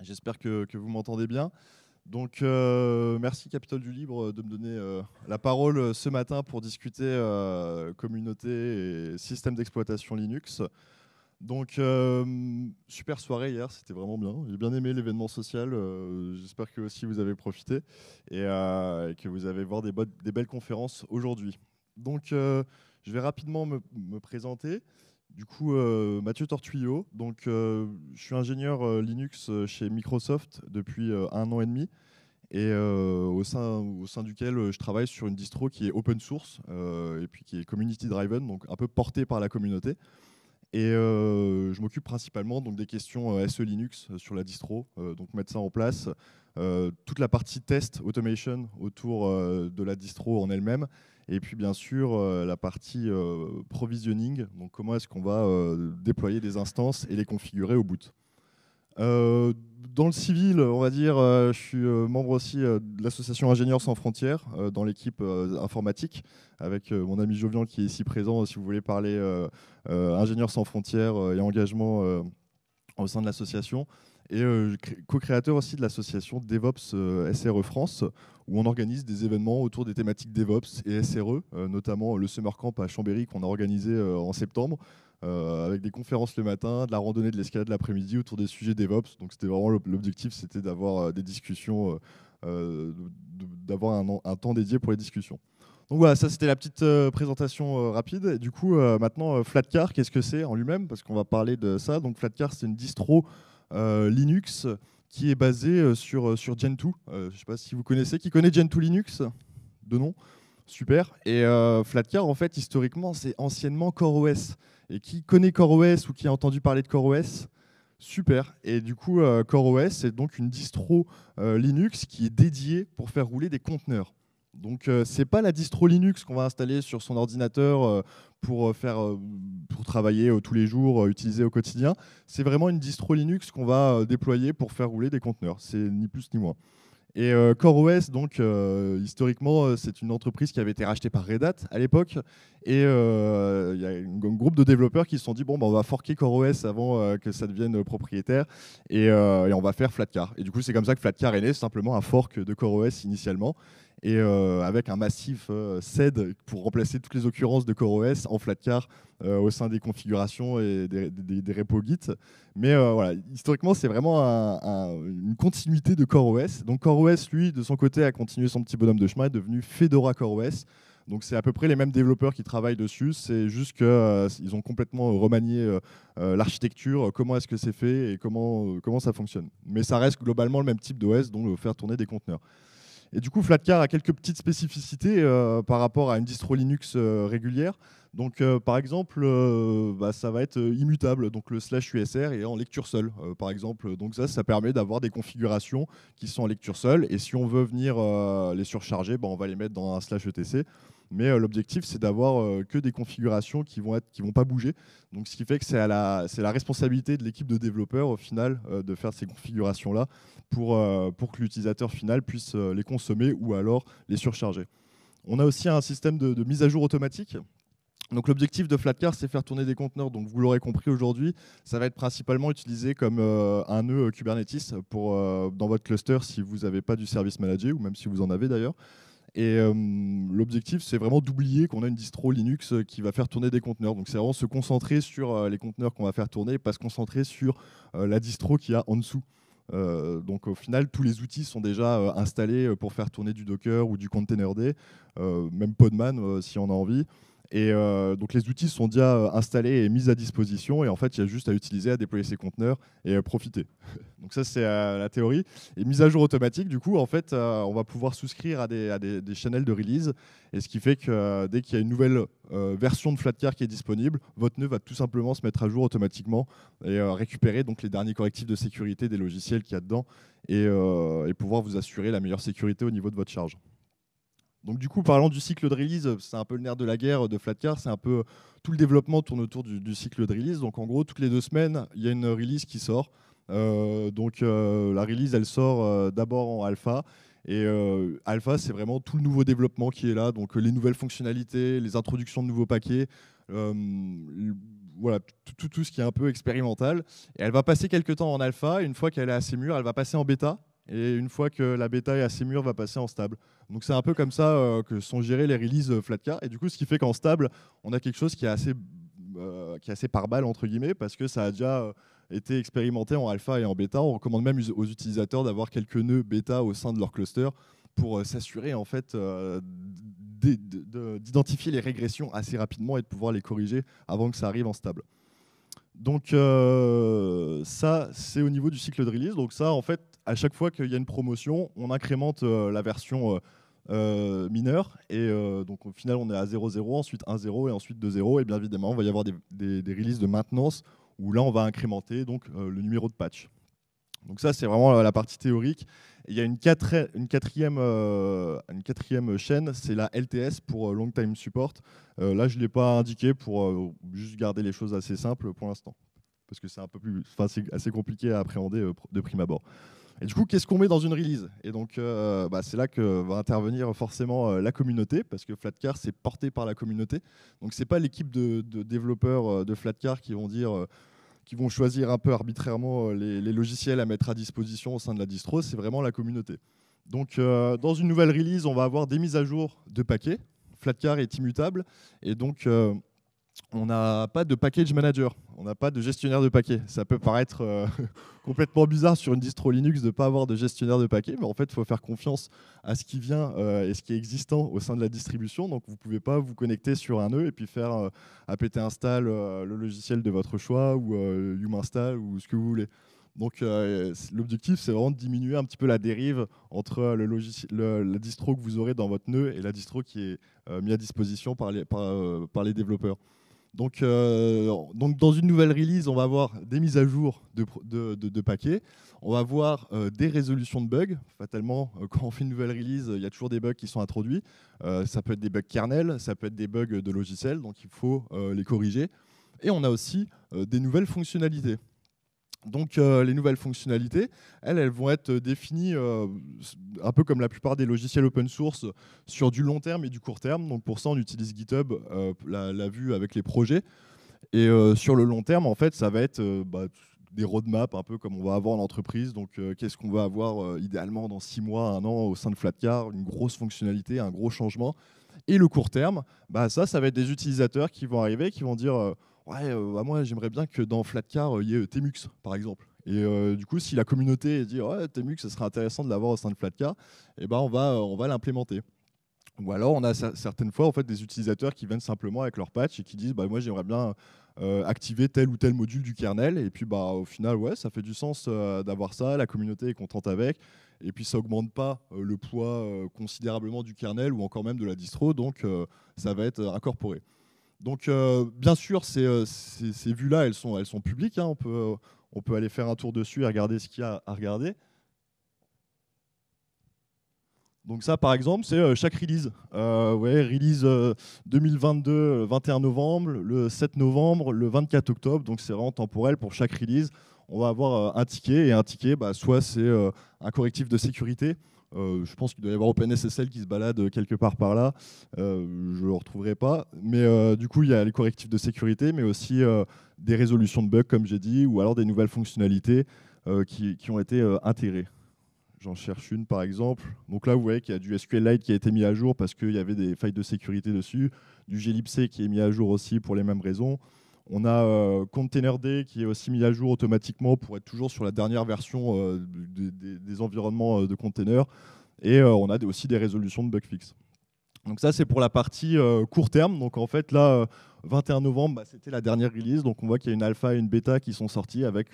J'espère que, vous m'entendez bien. Donc, euh, merci Capitole du Libre de me donner euh, la parole euh, ce matin pour discuter communauté et système d'exploitation Linux. Donc, super soirée hier, c'était vraiment bien. J'ai bien aimé l'événement social. J'espère que aussi vous avez profité et, que vous allez voir des, des belles conférences aujourd'hui. Donc, je vais rapidement me, me présenter. Du coup, euh, Mathieu Tortuyo. donc, euh, je suis ingénieur euh, Linux chez Microsoft depuis un an et demi, et au, sein, duquel je travaille sur une distro qui est open source, et puis qui est community driven, donc un peu portée par la communauté. Et je m'occupe principalement donc, des questions SE Linux sur la distro, donc mettre ça en place, toute la partie test automation autour de la distro en elle-même, et puis bien sûr euh, la partie euh, provisioning, donc comment est-ce qu'on va euh, déployer des instances et les configurer au bout. dans le civil, on va dire, je suis membre aussi de l'association Ingénieurs sans frontières dans l'équipe informatique, avec mon ami Jovian qui est ici présent. si vous voulez parler Ingénieurs sans frontières et engagement au sein de l'association et euh, co-créateur aussi de l'association DevOps euh, SRE France, où on organise des événements autour des thématiques DevOps et SRE, euh, notamment le Summer Camp à Chambéry qu'on a organisé en septembre, avec des conférences le matin, de la randonnée, de l'escalade l'après-midi autour des sujets DevOps. Donc c'était vraiment l'objectif, c'était d'avoir des discussions, d'avoir un, temps dédié pour les discussions. Donc voilà, ça c'était la petite euh, présentation euh, rapide. du coup, euh, maintenant, Flatcar, qu'est-ce que c'est en lui-même Parce qu'on va parler de ça. Donc Flatcar, c'est une distro Linux qui est basée sur, sur Gentoo. je ne sais pas si vous connaissez. Qui connaît Gentoo Linux De nom Super. Et Flatcar, en fait, historiquement, c'est anciennement CoreOS. Et qui connaît CoreOS ou qui a entendu parler de CoreOS Super. Et du coup, CoreOS, c'est donc une distro Linux qui est dédiée pour faire rouler des conteneurs. Donc ce euh, c'est pas la distro Linux qu'on va installer sur son ordinateur euh, euh, pour travailler tous les jours, utiliser au quotidien. C'est vraiment une distro Linux qu'on va déployer pour faire rouler des conteneurs. C'est ni plus ni moins. Et CoreOS, donc historiquement, c'est une entreprise qui avait été rachetée par Red Hat à l'époque. Et il y a un groupe de développeurs qui se sont dit bon, bah, on va forquer CoreOS avant que ça devienne propriétaire et, et, on va faire Flatcar. Et du coup, c'est comme ça que Flatcar est né, simplement un fork de CoreOS initialement et euh, avec un massif SED euh, pour remplacer toutes les occurrences de CoreOS en flatcar euh, au sein des configurations et des, repos Git. Mais voilà, historiquement, c'est vraiment une continuité de CoreOS. Donc CoreOS, lui, de son côté, a continué son petit bonhomme de chemin, est devenu Fedora CoreOS. Donc c'est à peu près les mêmes développeurs qui travaillent dessus, c'est juste qu'ils ont complètement remanié l'architecture, comment est-ce que c'est fait et comment, comment ça fonctionne. Mais ça reste globalement le même type d'OS, dont faire tourner des conteneurs. Et du coup, Flatcar a quelques petites spécificités euh, par rapport à une distro Linux euh, régulière. Donc, euh, par exemple, bah, ça va être immutable. Donc, le slash USR est en lecture seule, par exemple. Donc, ça, ça permet d'avoir des configurations qui sont en lecture seule. Et si on veut venir les surcharger, bah, on va les mettre dans un slash ETC. Mais euh, l'objectif, c'est d'avoir euh, que des configurations qui vont être, qui vont pas bouger. Donc, ce qui fait que c'est la, c'est la responsabilité de l'équipe de développeurs au final euh, de faire ces configurations là pour pour que l'utilisateur final puisse les consommer ou alors les surcharger. On a aussi un système de, mise à jour automatique donc l'objectif de Flatcar, c'est faire tourner des conteneurs. Donc vous l'aurez compris aujourd'hui, ça va être principalement utilisé comme un nœud Kubernetes pour, dans votre cluster si vous n'avez pas du service manager ou même si vous en avez d'ailleurs. Et euh, l'objectif, c'est vraiment d'oublier qu'on a une distro Linux euh, qui va faire tourner des conteneurs. Donc, c'est vraiment se concentrer sur euh, les conteneurs qu'on va faire tourner et pas se concentrer sur la distro qu'il y a en dessous. donc, au final, tous les outils sont déjà installés pour faire tourner du Docker ou du Containerd, même Podman si on a envie. Et euh, donc les outils sont déjà euh, installés et mis à disposition. Et en fait, il y a juste à utiliser, à déployer ces conteneurs et euh, profiter. donc ça, c'est la théorie. Et mise à jour automatique, du coup, en fait, on va pouvoir souscrire à des, à channels de release. Et ce qui fait que dès qu'il y a une nouvelle version de Flatcar qui est disponible, votre nœud va tout simplement se mettre à jour automatiquement et récupérer donc les derniers correctifs de sécurité des logiciels qu'il y a dedans et pouvoir vous assurer la meilleure sécurité au niveau de votre charge. Donc du coup, parlant du cycle de release, euh, c'est un peu le nerf de la guerre euh, de Flatcar, c'est un peu euh, tout le développement tourne autour du, cycle de release. Donc en gros, toutes les deux semaines, il y a une release qui sort. donc la release, elle sort d'abord en alpha. Et alpha, c'est vraiment tout le nouveau développement qui est là, donc les nouvelles fonctionnalités, les introductions de nouveaux paquets, voilà, tout, tout, ce qui est un peu expérimental. Et elle va passer quelques temps en alpha, une fois qu'elle est assez mûre, elle va passer en bêta et une fois que la bêta est assez mûre, va passer en stable. Donc c'est un peu comme ça euh, que sont gérées les releases euh, Flatcar. Et du coup, ce qui fait qu'en stable, on a quelque chose qui est assez, euh, qui assez par balle, entre guillemets, parce que ça a déjà été expérimenté en alpha et en bêta. On recommande même aux utilisateurs d'avoir quelques nœuds bêta au sein de leur cluster pour s'assurer en fait d'identifier les régressions assez rapidement et de pouvoir les corriger avant que ça arrive en stable. Donc ça, c'est au niveau du cycle de release. Donc ça, en fait, à chaque fois qu'il y a une promotion, on incrémente euh, la version euh, euh, mineure. Et donc, au final, on est à 0,0, ensuite 1,0 et ensuite 2,0. Et bien évidemment, il va y avoir des, releases de maintenance où là, on va incrémenter donc, le numéro de patch. Donc ça, c'est vraiment la partie théorique. il y a une, une, quatrième, une quatrième, chaîne, c'est la LTS pour Long Time Support. là, je ne l'ai pas indiqué pour juste garder les choses assez simples pour l'instant, parce que c'est un peu plus, assez compliqué à appréhender de prime abord. Et du coup, qu'est-ce qu'on met dans une release Et donc, euh, bah, c'est là que va intervenir forcément euh, la communauté, parce que Flatcar, c'est porté par la communauté. Donc, ce n'est pas l'équipe de, développeurs euh, de Flatcar qui vont dire qui vont choisir un peu arbitrairement les, logiciels à mettre à disposition au sein de la distro, c'est vraiment la communauté. Donc, dans une nouvelle release, on va avoir des mises à jour de paquets. Flatcar est immutable. Et donc, on n'a pas de package manager, on n'a pas de gestionnaire de paquets. Ça peut paraître euh, complètement bizarre sur une distro Linux de ne pas avoir de gestionnaire de paquets, mais en fait, il faut faire confiance à ce qui vient euh, et ce qui est existant au sein de la distribution. Donc, vous ne pouvez pas vous connecter sur un nœud et puis faire euh, apt install le logiciel de votre choix ou yum install ou ce que vous voulez. Donc l'objectif, c'est vraiment de diminuer un petit peu la dérive entre la distro que vous aurez dans votre nœud et la distro qui est mise à disposition par les développeurs. Donc, euh, donc, dans une nouvelle release, on va avoir des mises à jour de, paquets, on va avoir euh, des résolutions de bugs. Fatalement, euh, quand on fait une nouvelle release, il y a toujours des bugs qui sont introduits. ça peut être des bugs kernel, ça peut être des bugs de logiciels, donc il faut les corriger. Et on a aussi des nouvelles fonctionnalités. Donc euh, les nouvelles fonctionnalités, elles, vont être euh, définies euh, un peu comme la plupart des logiciels open source sur du long terme et du court terme. Donc pour ça, on utilise GitHub, la, vue avec les projets. Et sur le long terme, en fait, ça va être bah, des roadmaps un peu comme on va avoir en entreprise. Donc qu'est-ce qu'on va avoir idéalement dans six mois, un an au sein de Flatcar, une grosse fonctionnalité, un gros changement. Et le court terme, bah, ça, ça va être des utilisateurs qui vont arriver, qui vont dire euh, bah, moi j'aimerais bien que dans Flatcar, euh, il y ait euh, Temux, par exemple. Et du coup, si la communauté dit ouais, Temux, ce serait intéressant de l'avoir au sein de Flatcar, eh ben on va, on va l'implémenter. Ou alors, on a certaines fois en fait des utilisateurs qui viennent simplement avec leur patch et qui disent bah, moi j'aimerais bien activer tel ou tel module du kernel. Et puis bah au final, ouais, ça fait du sens d'avoir ça. La communauté est contente avec. Et puis ça augmente pas le poids considérablement du kernel ou encore même de la distro, donc ça va être incorporé. Donc, euh, bien sûr, euh, ces, vues-là, elles sont, publiques. Hein. Euh, on, peut, aller faire un tour dessus et regarder ce qu'il y a à regarder. Donc ça, par exemple, c'est chaque release. release 2022, 21 novembre, le 7 novembre, le 24 octobre. Donc c'est vraiment temporel pour chaque release. On va avoir un ticket et un ticket, bah, soit c'est un correctif de sécurité, euh, je pense qu'il doit y avoir OpenSSL qui se balade quelque part par là. Euh, je ne le retrouverai pas. Mais euh, du coup, il y a les correctifs de sécurité, mais aussi des résolutions de bugs, comme j'ai dit, ou alors des nouvelles fonctionnalités qui, ont été intégrées. J'en cherche une, par exemple. Donc là, vous voyez qu'il y a du SQLite qui a été mis à jour parce qu'il y avait des failles de sécurité dessus, du glibc qui est mis à jour aussi pour les mêmes raisons. On a euh, ContainerD qui est aussi mis à jour automatiquement pour être toujours sur la dernière version euh, des, environnements euh, de Container. Et on a aussi des résolutions de bug fix. Donc ça, c'est pour la partie court terme. Donc en fait, là, 21 novembre, bah, c'était la dernière release. Donc on voit qu'il y a une alpha et une bêta qui sont sorties avec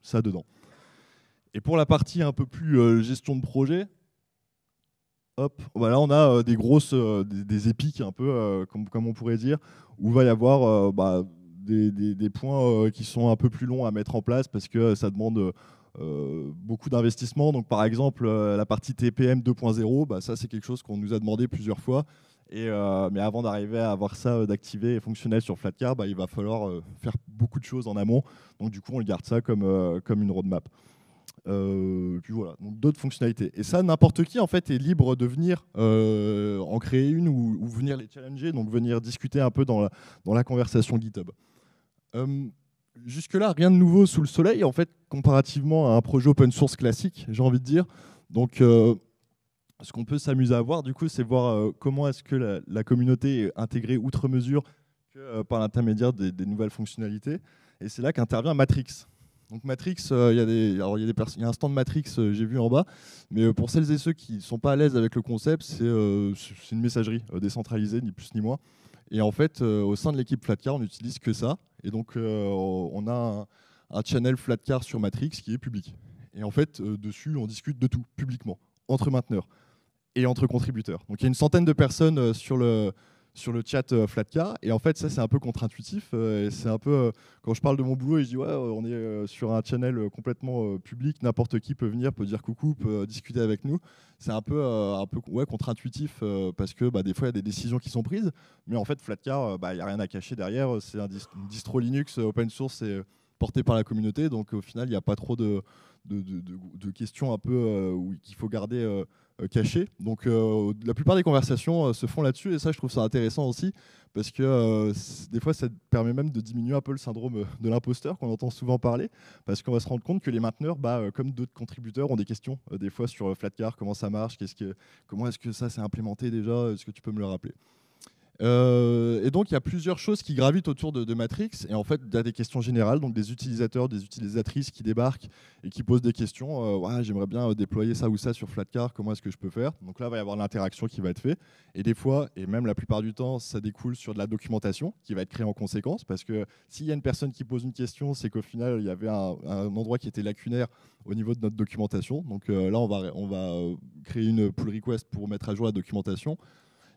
ça dedans. Et pour la partie un peu plus gestion de projet, hop, voilà, on a des grosses, des, épiques un peu, comme, on pourrait dire, où va y avoir bah, des, points euh, qui sont un peu plus longs à mettre en place parce que euh, ça demande euh, beaucoup d'investissement. Donc, par exemple, la partie TPM 2.0, bah, ça, c'est quelque chose qu'on nous a demandé plusieurs fois. Et, mais avant d'arriver à avoir ça d'activer et fonctionnel sur Flatcar, bah, il va falloir faire beaucoup de choses en amont. Donc du coup, on garde ça comme, comme une roadmap. puis voilà, d'autres fonctionnalités. Et ça, n'importe qui en fait est libre de venir en créer une ou, venir les challenger, donc venir discuter un peu dans la conversation GitHub. Euh, jusque-là, rien de nouveau sous le soleil, en fait, comparativement à un projet open source classique, j'ai envie de dire. Donc, euh, ce qu'on peut s'amuser à voir, du coup, c'est voir euh, comment est-ce que la, communauté est intégrée outre mesure par l'intermédiaire des, nouvelles fonctionnalités. Et c'est là qu'intervient Matrix. Donc Matrix, il y, a un stand Matrix, j'ai vu en bas, mais pour celles et ceux qui ne sont pas à l'aise avec le concept, c'est une messagerie décentralisée, ni plus ni moins. Et en fait, euh, au sein de l'équipe Flatcar, on n'utilise que ça. Et donc, euh, on a un, channel Flatcar sur Matrix qui est public. Et en fait, euh, dessus, on discute de tout, publiquement, entre mainteneurs et entre contributeurs. Donc, il y a une centaine de personnes sur le, sur le chat euh, Flatcar, Et en fait, ça, c'est un peu contre-intuitif. Euh, c'est un peu, euh, quand je parle de mon boulot, je dis, ouais, on est sur un channel complètement public, n'importe qui peut venir, peut dire coucou, peut discuter avec nous. C'est un peu, un peu ouais, contre-intuitif parce que bah, des fois, il y a des décisions qui sont prises. Mais en fait, Flatka, bah, il n'y a rien à cacher derrière. C'est un distro Linux open source et porté par la communauté. Donc, au final, il n'y a pas trop de, de, questions un peu faut garder euh, caché Donc euh, la plupart des conversations euh, se font là-dessus et ça je trouve ça intéressant aussi parce que des fois ça permet même de diminuer un peu le syndrome de l'imposteur qu'on entend souvent parler parce qu'on va se rendre compte que les mainteneurs, bah, comme d'autres contributeurs, ont des questions des fois sur Flatcar, comment ça marche, comment est-ce que ça s'est implémenté déjà, est-ce que tu peux me le rappeler euh, et donc, il y a plusieurs choses qui gravitent autour de, Matrix. Et en fait, il y a des questions générales, donc des utilisateurs, des utilisatrices qui débarquent et qui posent des questions. Euh, j'aimerais bien euh, déployer ça ou ça sur Flatcar, comment est-ce que je peux faire Donc là, il va y avoir l'interaction qui va être faite. Et des fois, et même la plupart du temps, ça découle sur de la documentation qui va être créée en conséquence. Parce que s'il y a une personne qui pose une question, c'est qu'au final, il y avait un, endroit qui était lacunaire au niveau de notre documentation. Donc là, on va, on va créer une pull request pour mettre à jour la documentation.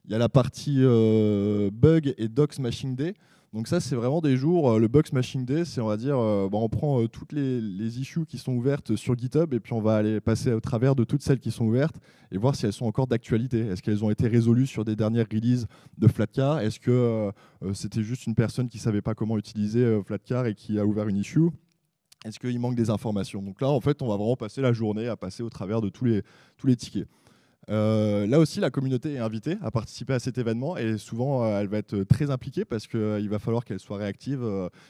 Il y a la partie euh, bug et docs machine day. Donc ça, c'est vraiment des jours, euh, le Docs Machine Day, c'est on va dire, euh, bah, on prend toutes les, issues qui sont ouvertes sur GitHub et puis on va aller passer au travers de toutes celles qui sont ouvertes et voir si elles sont encore d'actualité. Est-ce qu'elles ont été résolues sur des dernières releases de Flatcar Est-ce que c'était juste une personne qui ne savait pas comment utiliser Flatcar et qui a ouvert une issue Est-ce qu'il manque des informations Donc là, en fait, on va vraiment passer la journée à passer au travers de tous les, tous les tickets. Euh, là aussi, la communauté est invitée à participer à cet événement et souvent, euh, elle va être très impliquée parce qu'il euh, va falloir qu'elle soit réactive.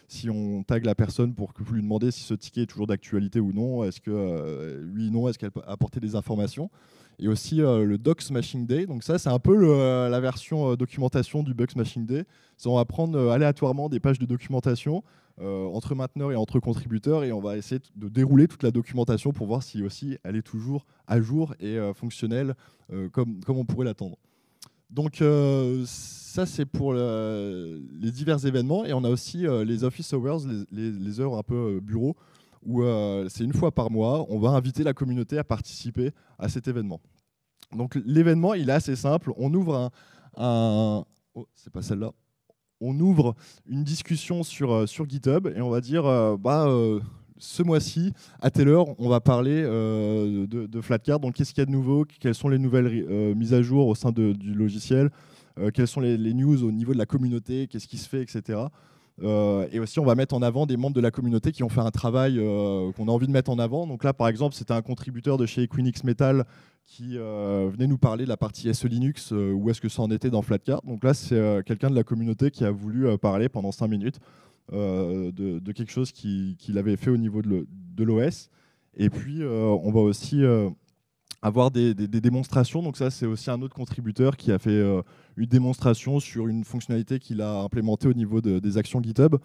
si on tag la personne pour que vous lui demander si ce ticket est toujours d'actualité ou non, est-ce que non, est-ce qu'elle peut apporter des informations et aussi le Docs Smashing Day. Donc ça, c'est un peu la version documentation du Bug machine Day. On va prendre aléatoirement des pages de documentation, euh, entre mainteneurs et entre contributeurs et on va essayer de dérouler toute la documentation pour voir si aussi elle est toujours à jour et euh, fonctionnelle euh, comme, comme on pourrait l'attendre. Donc ça c'est pour les divers événements et on a aussi les office hours, les, heures un peu bureau, où c'est une fois par mois, on va inviter la communauté à participer à cet événement. Donc l'événement il est assez simple, on ouvre un... un... Oh, c'est pas celle-là on ouvre une discussion sur, euh, sur GitHub et on va dire, euh, bah, euh, ce mois-ci, à telle heure, on va parler de, Flatcard. Donc, qu'est-ce qu'il y a de nouveau Quelles sont les nouvelles mises à jour au sein du logiciel Quelles sont les, les, news au niveau de la communauté Qu'est-ce qui se fait, etc. Euh, et aussi, on va mettre en avant des membres de la communauté qui ont fait un travail euh, qu'on a envie de mettre en avant. Donc là, par exemple, c'était un contributeur de chez Equinix Metal qui euh, venait nous parler de la partie SE Linux, où est-ce que ça en était dans FlatCard Donc là, c'est quelqu'un de la communauté qui a voulu parler pendant 5 minutes de, quelque chose qu'il avait fait au niveau de l'OS. Et puis, on va aussi avoir des, démonstrations. Donc ça, c'est aussi un autre contributeur qui a fait euh, une démonstration sur une fonctionnalité qu'il a implémentée au niveau des actions GitHub.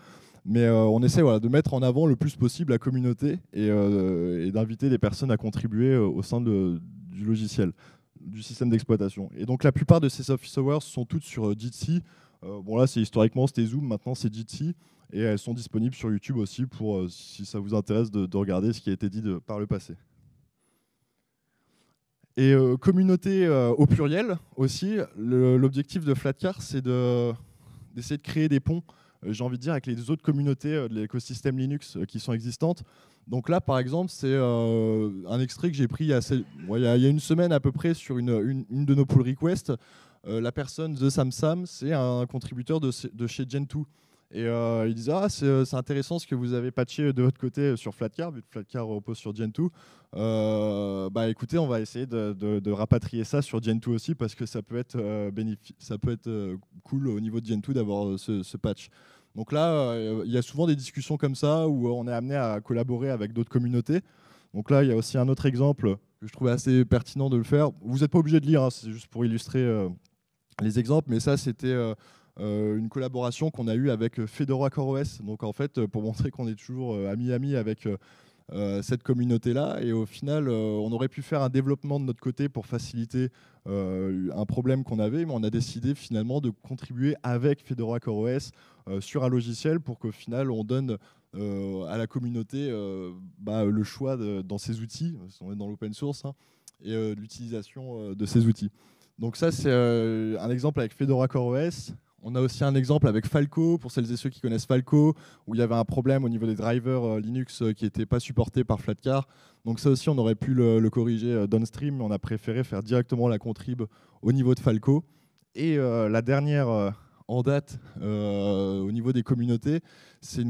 Mais euh, on essaie voilà, de mettre en avant le plus possible la communauté et, euh, d'inviter les personnes à contribuer au sein du logiciel, du système d'exploitation. Et donc la plupart de ces office hours sont toutes sur Jitsi. bon là, c'est historiquement c'était Zoom, maintenant c'est Jitsi. Et elles sont disponibles sur YouTube aussi pour, si ça vous intéresse, de, de regarder ce qui a été dit par le passé. Et euh, communauté euh, au pluriel aussi, l'objectif de Flatcar, c'est d'essayer de, créer des ponts, euh, j'ai envie de dire, avec les autres communautés de l'écosystème Linux qui sont existantes. Donc là, par exemple, c'est un extrait que j'ai pris il, y a, une semaine à peu près sur une, une, de nos pull requests. la personne The Samsam, c'est un contributeur de, de chez Gentoo. Et euh, ils il disait Ah, euh, c'est intéressant ce que vous avez patché de votre côté euh, sur Flatcar, vu que Flatcar repose sur Gen 2. bah écoutez, on va essayer de, rapatrier ça sur Gentoo 2 aussi, parce que ça peut être, ça peut être cool au niveau de Gen 2 d'avoir ce, patch. Donc là, il y a souvent des discussions comme ça où on est amené à collaborer avec d'autres communautés. Donc là, il y a aussi un autre exemple que je trouvais assez pertinent de le faire. Vous n'êtes pas obligé de lire, hein, c'est juste pour illustrer les exemples, mais ça, c'était euh, une collaboration qu'on a eue avec euh, Fedora CoreOS. Donc en fait, euh, pour montrer qu'on est toujours ami-ami avec cette communauté-là. Et au final, on aurait pu faire un développement de notre côté pour faciliter un problème qu'on avait, mais on a décidé finalement de contribuer avec Fedora CoreOS sur un logiciel pour qu'au final, on donne à la communauté bah, le choix dans ces outils, on est dans l'open source, hein, et l'utilisation de ces outils. Donc ça, c'est un exemple avec Fedora CoreOS. On a aussi un exemple avec Falco, pour celles et ceux qui connaissent Falco, où il y avait un problème au niveau des drivers euh, Linux euh, qui n'étaient pas supporté par Flatcar. Donc ça aussi, on aurait pu le, corriger euh, downstream, mais on a préféré faire directement la contrib au niveau de Falco. Et la dernière en date au niveau des communautés, c'est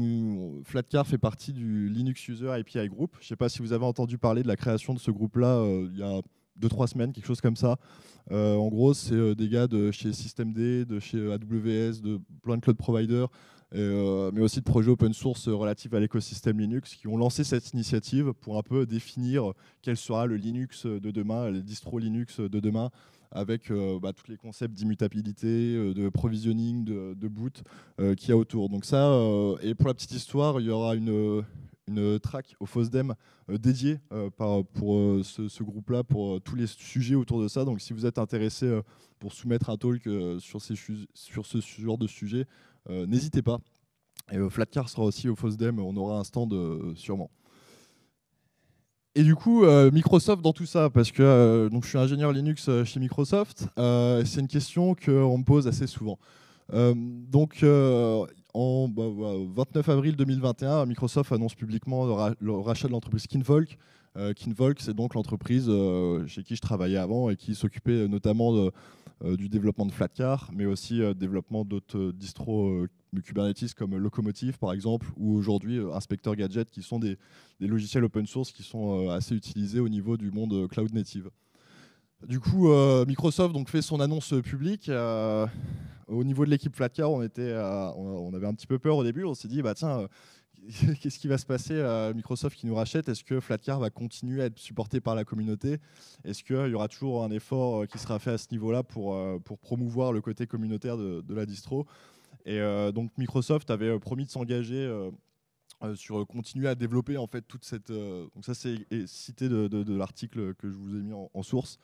Flatcar fait partie du Linux User API Group. Je ne sais pas si vous avez entendu parler de la création de ce groupe-là il y a deux trois semaines, quelque chose comme ça. Euh, en gros, c'est euh, des gars de chez Systemd, de chez euh, AWS, de plein de cloud providers, mais aussi de projets open source relatifs à l'écosystème Linux qui ont lancé cette initiative pour un peu définir quel sera le Linux de demain, les distro Linux de demain avec bah, tous les concepts d'immutabilité, de provisioning, de, boot qui qu'il y a autour. Donc ça, et pour la petite histoire, il y aura une, une track au FOSDEM euh, dédiée euh, pour euh, ce, groupe-là, pour tous les sujets autour de ça. Donc si vous êtes intéressé pour soumettre un talk sur, ces, sur ce genre de sujet, n'hésitez pas. Et Flatcar sera aussi au FOSDEM, on aura un stand sûrement. Et du coup, Microsoft dans tout ça, parce que donc je suis ingénieur Linux chez Microsoft, c'est une question qu'on me pose assez souvent. donc, en 29 bah, bah, avril 2021, Microsoft annonce publiquement le, rachat de l'entreprise Kinvolk. Euh, Kinvolk, c'est donc l'entreprise euh, chez qui je travaillais avant et qui s'occupait notamment euh, du développement de Flatcar, mais aussi développement d'autres distros Kubernetes comme Locomotive par exemple, ou aujourd'hui Inspector Gadget, qui sont des, logiciels open source qui sont assez utilisés au niveau du monde cloud native. Du coup, euh, Microsoft donc, fait son annonce publique. Euh, au niveau de l'équipe Flatcar, euh, on, on avait un petit peu peur au début. On s'est dit, bah, tiens, qu'est-ce qui va se passer à Microsoft qui nous rachète Est-ce que Flatcar va continuer à être supporté par la communauté Est-ce qu'il y aura toujours un effort qui sera fait à ce niveau-là pour, promouvoir le côté communautaire de, la distro Et donc Microsoft avait promis de s'engager sur continuer à développer en fait toute cette... ça c'est cité de, l'article que je vous ai mis en source,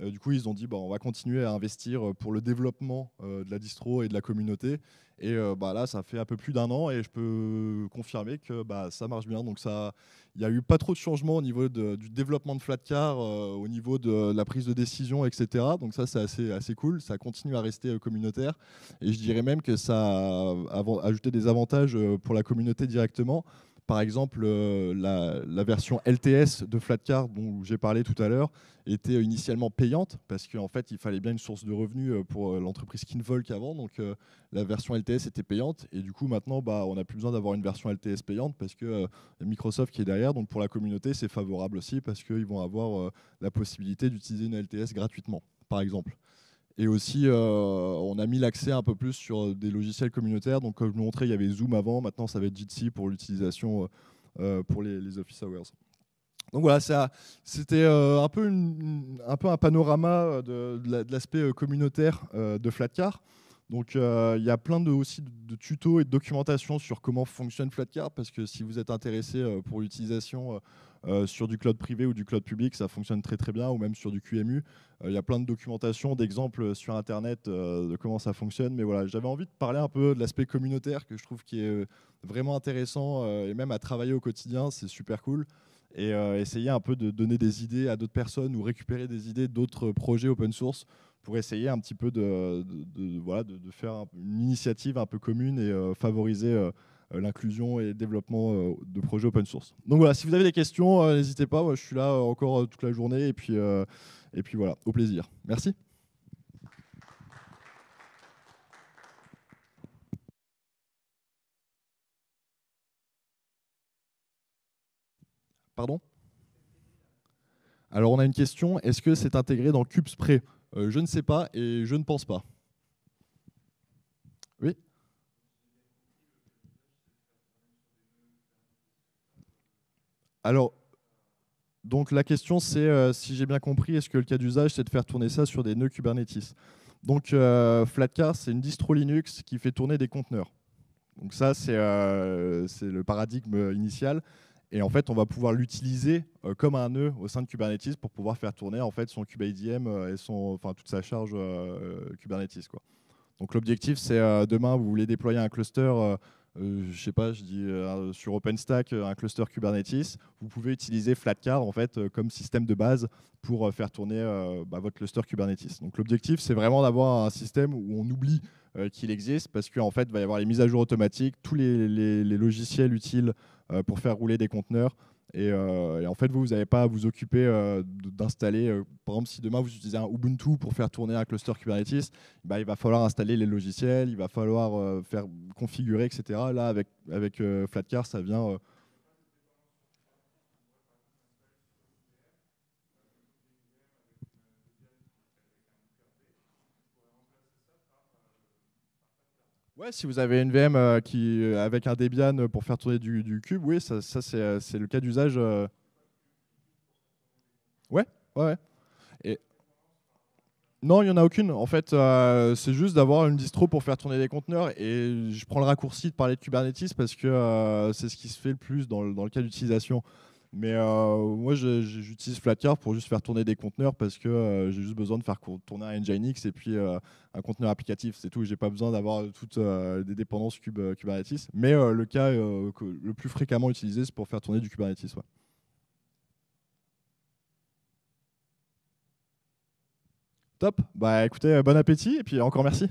euh, du coup, ils ont dit, bah, on va continuer à investir euh, pour le développement euh, de la distro et de la communauté. Et bah, là, ça fait un peu plus d'un an et je peux confirmer que bah, ça marche bien. Donc, il n'y a eu pas trop de changements au niveau du développement de Flatcar, au niveau de, la prise de décision, etc. Donc, ça, c'est assez, assez cool. Ça continue à rester communautaire. Et je dirais même que ça a ajouté des avantages pour la communauté directement. Par exemple, euh, la, version LTS de Flatcard, dont j'ai parlé tout à l'heure était initialement payante parce qu'en fait, il fallait bien une source de revenus euh, pour euh, l'entreprise Kinvolk avant. Donc, la version LTS était payante. Et du coup, maintenant, bah, on n'a plus besoin d'avoir une version LTS payante parce que Microsoft qui est derrière. Donc, pour la communauté, c'est favorable aussi parce qu'ils vont avoir la possibilité d'utiliser une LTS gratuitement, par exemple. Et aussi, euh, on a mis l'accès un peu plus sur euh, des logiciels communautaires. Donc, comme je vous montrais, il y avait Zoom avant. Maintenant, ça va être Jitsi pour l'utilisation euh, pour les, office hours. Donc voilà, c'était un, peu un panorama de, de l'aspect communautaire de Flatcar. Donc euh, il y a plein de, aussi de, tutos et de documentation sur comment fonctionne Flatcar, parce que si vous êtes intéressé euh, pour l'utilisation euh, sur du cloud privé ou du cloud public, ça fonctionne très très bien, ou même sur du QMU. Il y a plein de documentation, d'exemples sur Internet de comment ça fonctionne. Mais voilà, j'avais envie de parler un peu de l'aspect communautaire, que je trouve qui est vraiment intéressant, et même à travailler au quotidien, c'est super cool. Et essayer un peu de donner des idées à d'autres personnes ou récupérer des idées d'autres projets open source pour essayer un petit peu de, faire une initiative un peu commune et euh, favoriser euh, euh, l'inclusion et le développement de projets open source. Donc voilà, si vous avez des questions, n'hésitez pas, je suis là encore toute la journée et puis, et puis voilà, au plaisir. Merci. Pardon Alors on a une question, est-ce que c'est intégré dans CubeSpray euh, je ne sais pas et je ne pense pas. Oui Alors, donc la question c'est, euh, si j'ai bien compris, est-ce que le cas d'usage c'est de faire tourner ça sur des nœuds Kubernetes Donc euh, Flatcar c'est une distro Linux qui fait tourner des conteneurs. Donc ça c'est le paradigme initial. Et en fait, on va pouvoir l'utiliser euh, comme un nœud au sein de Kubernetes pour pouvoir faire tourner en fait son kubeidm euh, et son, enfin, toute sa charge euh, Kubernetes. Quoi. Donc l'objectif, c'est demain, vous voulez déployer un cluster, je sais pas, je dis sur OpenStack, un cluster Kubernetes, vous pouvez utiliser Flatcar en fait comme système de base pour faire tourner bah, votre cluster Kubernetes. Donc l'objectif, c'est vraiment d'avoir un système où on oublie euh, qu'il existe parce qu'en fait, il va y avoir les mises à jour automatiques, tous les, logiciels utiles euh, pour faire rouler des conteneurs. Et, euh, en fait, vous, vous n'avez pas à vous occuper d'installer, par exemple, si demain vous utilisez un Ubuntu pour faire tourner un cluster Kubernetes, bah, il va falloir installer les logiciels, il va falloir faire configurer, etc. Là, avec, avec Flatcar, ça vient Ouais, si vous avez une VM euh, qui, euh, avec un Debian euh, pour faire tourner du, du cube, oui, ça, ça c'est le cas d'usage. Ouais, ouais, Et... Non, il n'y en a aucune. En fait, c'est juste d'avoir une distro pour faire tourner des conteneurs. Et je prends le raccourci de parler de Kubernetes parce que c'est ce qui se fait le plus dans dans le cas d'utilisation. Mais euh, moi, j'utilise Flatcar pour juste faire tourner des conteneurs parce que euh, j'ai juste besoin de faire tourner un Nginx et puis euh, un conteneur applicatif, c'est tout. J'ai pas besoin d'avoir toutes des dépendances Kubernetes. Mais le cas le plus fréquemment utilisé, c'est pour faire tourner du Kubernetes. Top. Bah écoutez, bon appétit et puis encore merci.